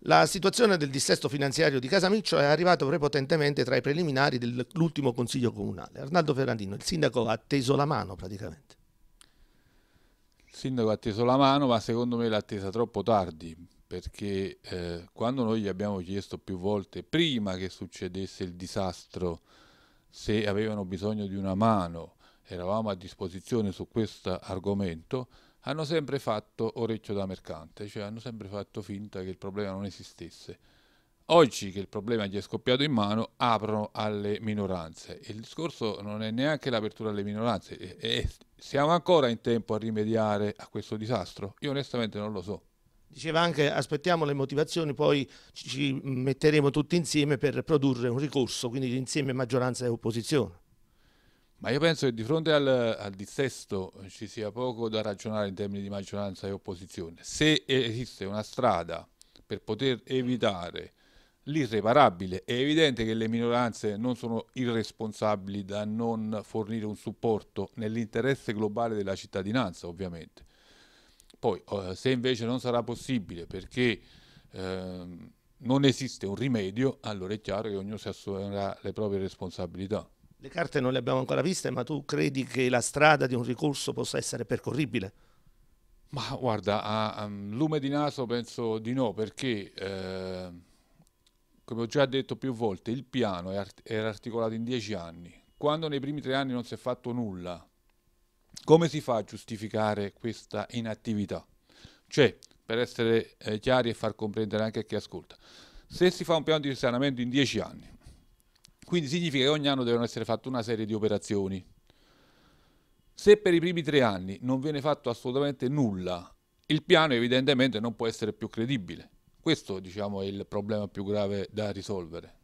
La situazione del dissesto finanziario di Casamiccio è arrivata prepotentemente tra i preliminari dell'ultimo consiglio comunale. Arnaldo Ferrandino, il sindaco ha teso la mano praticamente. Il sindaco ha teso la mano, ma secondo me l'ha tesa troppo tardi, perché eh, quando noi gli abbiamo chiesto più volte, prima che succedesse il disastro, se avevano bisogno di una mano, eravamo a disposizione su questo argomento, hanno sempre fatto orecchio da mercante, cioè hanno sempre fatto finta che il problema non esistesse. Oggi che il problema gli è scoppiato in mano, aprono alle minoranze. Il discorso non è neanche l'apertura alle minoranze, e, siamo ancora in tempo a rimediare a questo disastro? Io onestamente non lo so. Diceva anche aspettiamo le motivazioni, poi ci metteremo tutti insieme per produrre un ricorso, quindi insieme maggioranza e opposizione. Ma io penso che di fronte al, al, dissesto ci sia poco da ragionare in termini di maggioranza e opposizione. Se esiste una strada per poter evitare l'irreparabile, è evidente che le minoranze non sono irresponsabili da non fornire un supporto nell'interesse globale della cittadinanza, ovviamente. Poi, eh, se invece non sarà possibile perché eh, non esiste un rimedio, allora è chiaro che ognuno si assumerà le proprie responsabilità. Le carte non le abbiamo ancora viste, ma tu credi che la strada di un ricorso possa essere percorribile? Ma guarda, a, a lume di naso penso di no, perché eh, come ho già detto più volte, il piano art era articolato in dieci anni. Quando nei primi tre anni non si è fatto nulla, come si fa a giustificare questa inattività? Cioè, per essere eh, chiari e far comprendere anche a chi ascolta, se si fa un piano di risanamento in dieci anni, quindi significa che ogni anno devono essere fatte una serie di operazioni. Se per i primi tre anni non viene fatto assolutamente nulla, il piano evidentemente non può essere più credibile. Questo diciamo, è il problema più grave da risolvere.